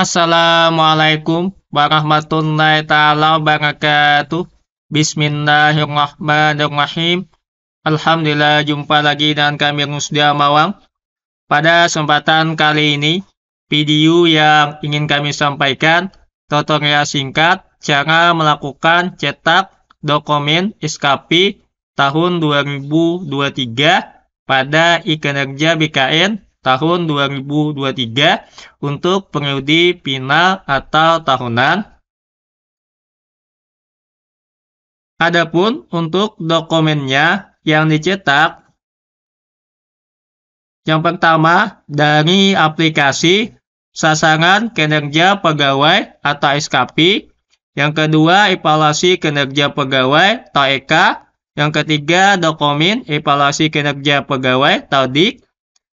Assalamualaikum warahmatullahi taala wabarakatuh. Bismillahirrahmanirrahim. Alhamdulillah jumpa lagi dengan kami Rusdi Mawang. Pada kesempatan kali ini, video yang ingin kami sampaikan tutorial singkat cara melakukan cetak dokumen SKP tahun 2023 pada e-kinerja BKN tahun 2023 untuk periode final atau tahunan. Adapun untuk dokumennya yang dicetak, yang pertama dari aplikasi sasaran kinerja pegawai atau SKP, yang kedua evaluasi kinerja pegawai atau EK, yang ketiga dokumen evaluasi kinerja pegawai atau DIK,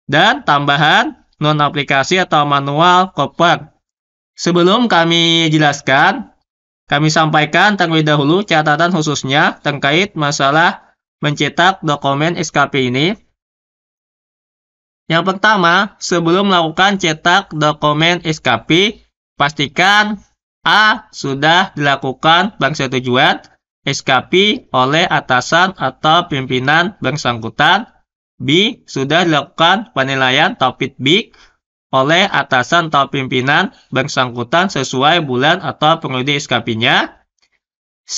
dan tambahan non-aplikasi atau manual koper. Sebelum kami jelaskan, kami sampaikan terlebih dahulu catatan khususnya terkait masalah mencetak dokumen SKP ini. Yang pertama, sebelum melakukan cetak dokumen SKP, pastikan A. Sudah dilakukan bangsa tujuan SKP oleh atasan atau pimpinan bersangkutan B. Sudah dilakukan penilaian topik B oleh atasan atau pimpinan bersangkutan sesuai bulan atau periode SKP-nya. C.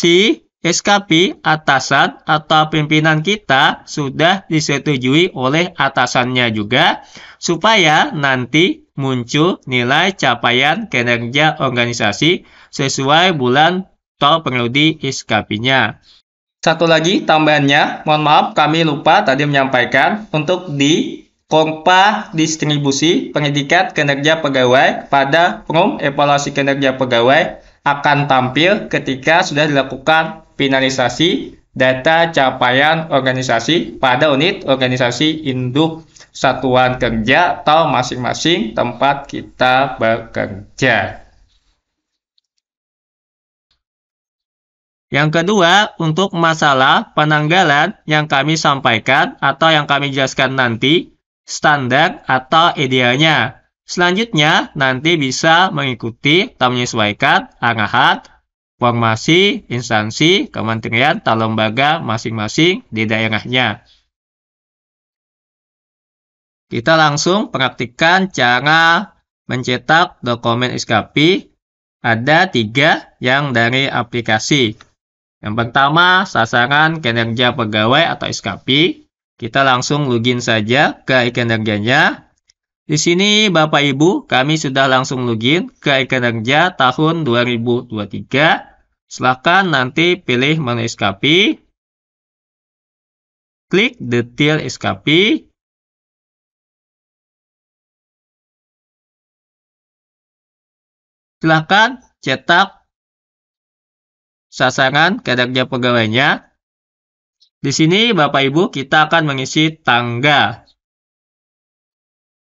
SKP atasan atau pimpinan kita sudah disetujui oleh atasannya juga supaya nanti muncul nilai capaian kinerja organisasi sesuai bulan atau periode SKP-nya. Satu lagi tambahannya, mohon maaf kami lupa tadi menyampaikan untuk di Kompa distribusi predikat kinerja pegawai pada form evaluasi kinerja pegawai akan tampil ketika sudah dilakukan finalisasi data capaian organisasi pada unit organisasi induk satuan kerja atau masing-masing tempat kita bekerja. Yang kedua, untuk masalah penanggalan yang kami sampaikan atau yang kami jelaskan nanti, standar atau idealnya. Selanjutnya, nanti bisa mengikuti atau menyesuaikan arahan formasi, instansi, kementerian, atau lembaga masing-masing di daerahnya. Kita langsung praktikkan cara mencetak dokumen SKP. Ada tiga yang dari aplikasi. Yang pertama, sasaran kinerja pegawai atau SKP. Kita langsung login saja ke kinerjanya. Di sini Bapak Ibu, kami sudah langsung login ke kinerja tahun 2023. Silakan nanti pilih menu SKP. Klik detail SKP. Silahkan cetak sasaran kerja pegawainya. Di sini Bapak Ibu kita akan mengisi tangga.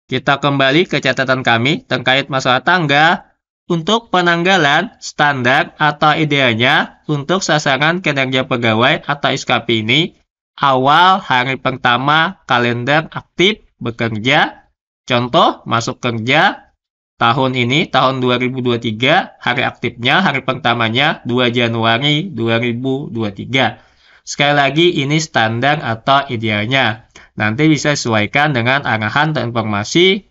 Kita kembali ke catatan kami terkait masalah tangga untuk penanggalan standar atau idealnya untuk sasaran kinerja pegawai atau SKP ini awal hari pertama kalender aktif bekerja, contoh masuk kerja tahun ini, tahun 2023, hari aktifnya, hari pertamanya 2 Januari 2023. Sekali lagi, ini standar atau idealnya. Nanti bisa sesuaikan dengan arahan dan informasi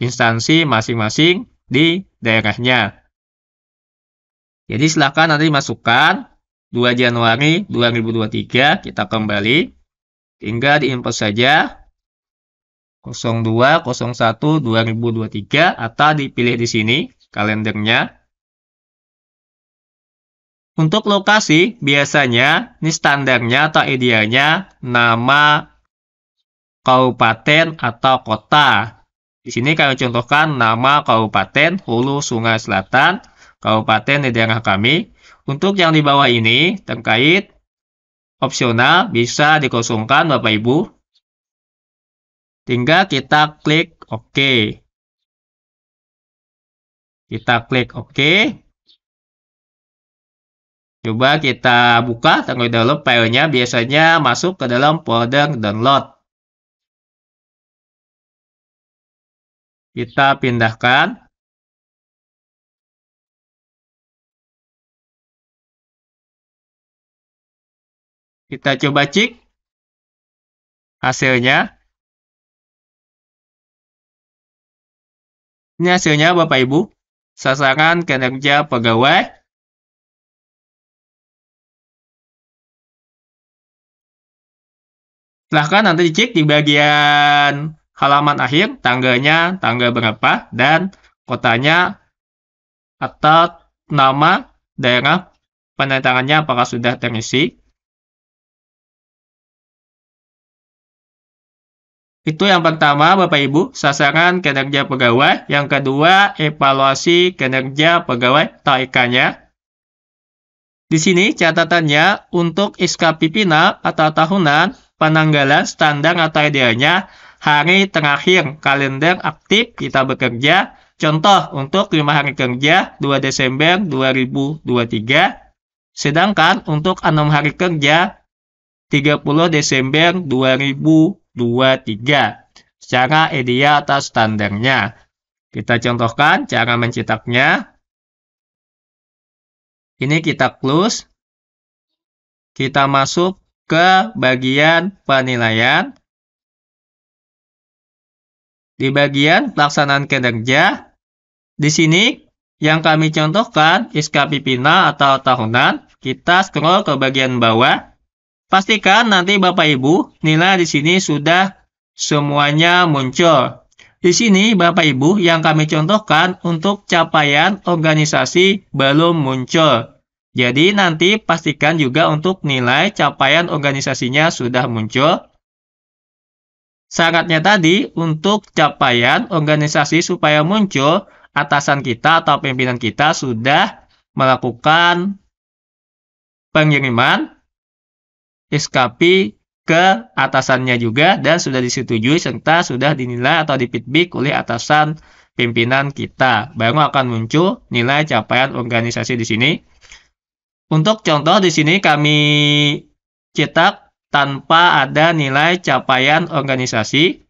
instansi masing-masing di daerahnya. Jadi silahkan nanti masukkan 2 Januari 2023, kita kembali. Tinggal diinput saja 02012023 2023 atau dipilih di sini kalendernya. Untuk lokasi, biasanya ini standarnya atau idealnya nama kabupaten atau kota. Di sini kami contohkan nama kabupaten Hulu Sungai Selatan, kabupaten di daerah kami. Untuk yang di bawah ini terkait opsional bisa dikosongkan Bapak Ibu Tinggal kita klik OK. Kita klik OK. Coba kita buka tanggal download filenya biasanya masuk ke dalam folder download. Kita pindahkan. Kita coba cek hasilnya. Ini hasilnya Bapak Ibu. Sasaran kinerja pegawai. Silahkan nanti dicek di bagian halaman akhir, tangganya tangga berapa, dan kotanya atau nama daerah penandatangannya apakah sudah terisi. Itu yang pertama, Bapak Ibu, sasaran kinerja pegawai. Yang kedua, evaluasi kinerja pegawai TIK-nya. Di sini catatannya untuk SK final atau tahunan penanggalan standar atau idealnya hari terakhir kalender aktif kita bekerja. Contoh untuk 5 hari kerja 2 Desember 2023. Sedangkan untuk 6 hari kerja 30 Desember 2023. 2, 3 secara ideal atau standarnya. Kita contohkan cara mencetaknya. Ini kita close. Kita masuk ke bagian penilaian. Di bagian pelaksanaan kinerja, di sini yang kami contohkan SKP final atau tahunan, kita scroll ke bagian bawah. Pastikan nanti Bapak Ibu nilai di sini sudah semuanya muncul. Di sini Bapak Ibu yang kami contohkan untuk capaian organisasi belum muncul. Jadi nanti pastikan juga untuk nilai capaian organisasinya sudah muncul. Sangatnya tadi untuk capaian organisasi supaya muncul atasan kita atau pimpinan kita sudah melakukan pengiriman SKP ke atasannya juga dan sudah disetujui serta sudah dinilai atau dipitbik oleh atasan pimpinan kita. Baru akan muncul nilai capaian organisasi di sini. Untuk contoh di sini kami cetak tanpa ada nilai capaian organisasi.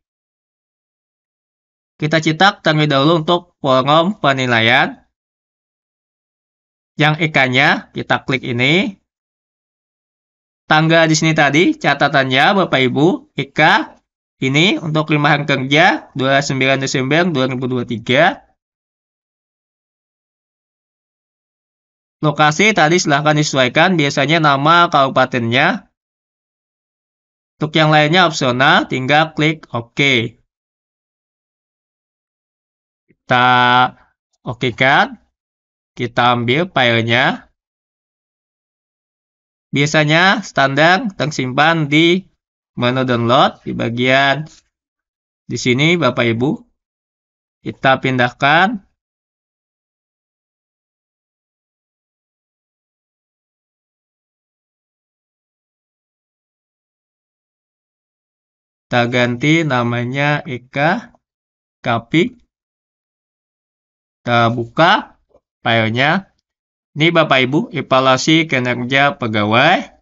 Kita cetak terlebih dahulu untuk forum penilaian. Yang ikannya kita klik ini, tangga di sini tadi, catatannya Bapak Ibu, IK ini untuk lima hari kerja 29 Desember 2023. Lokasi tadi silahkan disesuaikan, biasanya nama kabupatennya. Untuk yang lainnya opsional, tinggal klik OK. Kita oke kan. Kita ambil filenya. Biasanya standar tersimpan di menu download di bagian di sini Bapak Ibu. Kita pindahkan. Kita ganti namanya Eka Kapi. Kita buka filenya. Ini Bapak Ibu, evaluasi kinerja pegawai.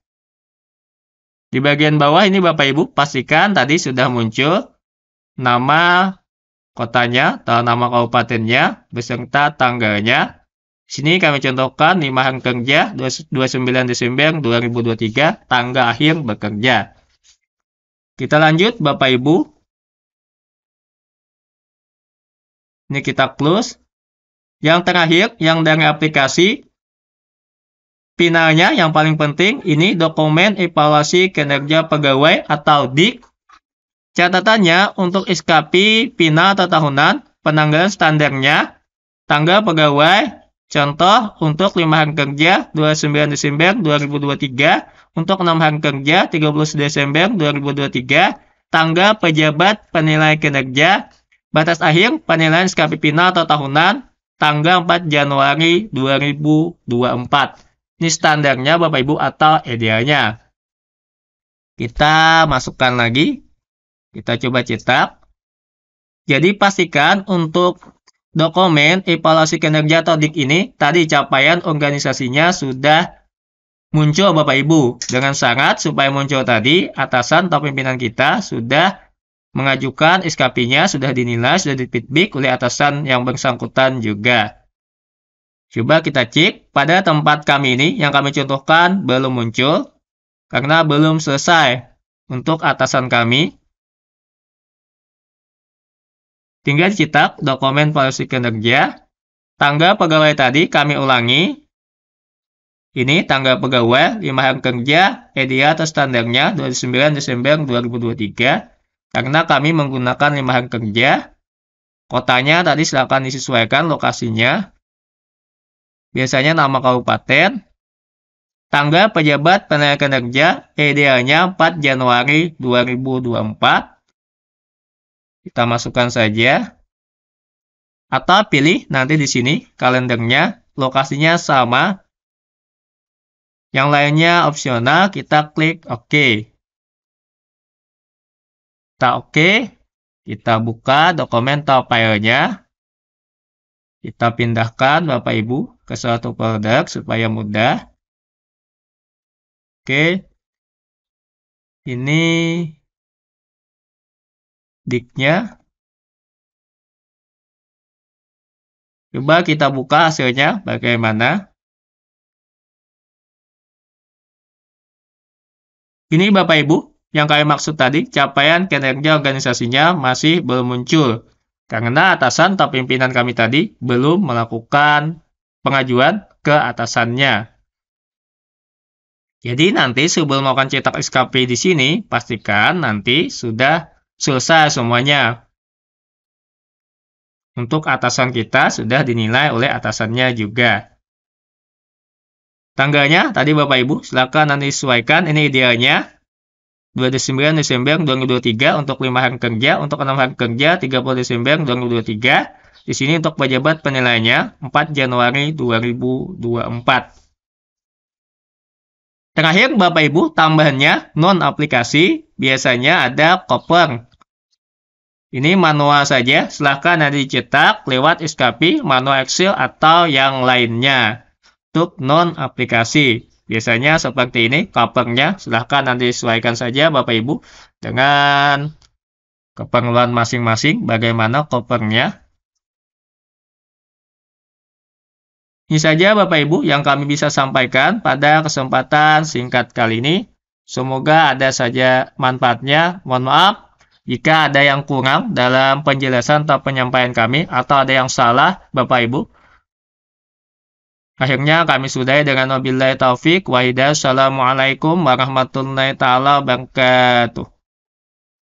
Di bagian bawah ini Bapak Ibu, pastikan tadi sudah muncul nama kotanya atau nama kabupatennya beserta tanggalnya. Sini kami contohkan 5 hari kerja 29 Desember 2023 tanggal akhir bekerja. Kita lanjut Bapak Ibu. Ini kita close. Yang terakhir, yang dari aplikasi, Finalnya yang paling penting ini dokumen evaluasi kinerja pegawai atau DIK. Catatannya untuk SKP final atau tahunan, penanggalan standarnya, tanggal pegawai, contoh untuk 5 hari kerja 29 Desember 2023, untuk 6 hari kerja 30 Desember 2023, tanggal pejabat penilai kinerja, batas akhir penilaian SKP final atau tahunan, tanggal 4 Januari 2024. Ini standarnya Bapak Ibu atau idealnya. Kita masukkan lagi. Kita coba cetak. Jadi pastikan untuk dokumen evaluasi kinerja atau DIK ini tadi capaian organisasinya sudah muncul Bapak Ibu dengan sangat supaya muncul tadi atasan atau pimpinan kita sudah mengajukan SKP-nya sudah dinilai, sudah dipitbik oleh atasan yang bersangkutan juga. Coba kita cek pada tempat kami ini yang kami contohkan belum muncul karena belum selesai untuk atasan kami. Tinggal cetak dokumen polisi kinerja. tangga pegawai tadi kami ulangi. Ini tangga pegawai 5 hari kerja, edia atau standarnya 29 Desember 2023. Karena kami menggunakan 5 hari kerja, kotanya tadi silakan disesuaikan lokasinya biasanya nama kabupaten, tanggal pejabat tenaga kerja idealnya 4 Januari 2024. Kita masukkan saja. Atau pilih nanti di sini kalendernya, lokasinya sama. Yang lainnya opsional, kita klik OK. Kita OK, kita buka dokumen file-nya. Kita pindahkan Bapak Ibu ke suatu produk supaya mudah. Oke. Ini diknya. Coba kita buka hasilnya bagaimana. Ini Bapak Ibu yang kami maksud tadi, capaian kinerja organisasinya masih belum muncul. Karena atasan atau pimpinan kami tadi belum melakukan pengajuan ke atasannya. Jadi nanti sebelum melakukan cetak SKP di sini, pastikan nanti sudah selesai semuanya. Untuk atasan kita sudah dinilai oleh atasannya juga. Tangganya tadi Bapak Ibu silakan nanti sesuaikan ini idealnya 29 Desember 2023 untuk 5 hari kerja, untuk 6 hari kerja 30 Desember 2023. Di sini untuk pejabat penilaiannya 4 Januari 2024. Terakhir Bapak Ibu, tambahannya non aplikasi biasanya ada koper. Ini manual saja, silahkan nanti dicetak lewat SKP, manual Excel atau yang lainnya. Untuk non aplikasi. Biasanya seperti ini kapernya silahkan nanti sesuaikan saja Bapak Ibu dengan keperluan masing-masing bagaimana covernya. Ini saja Bapak Ibu yang kami bisa sampaikan pada kesempatan singkat kali ini. Semoga ada saja manfaatnya. Mohon maaf jika ada yang kurang dalam penjelasan atau penyampaian kami atau ada yang salah Bapak Ibu Akhirnya kami sudahi dengan wabillahi taufik. hidayah. Assalamualaikum warahmatullahi taala wabarakatuh.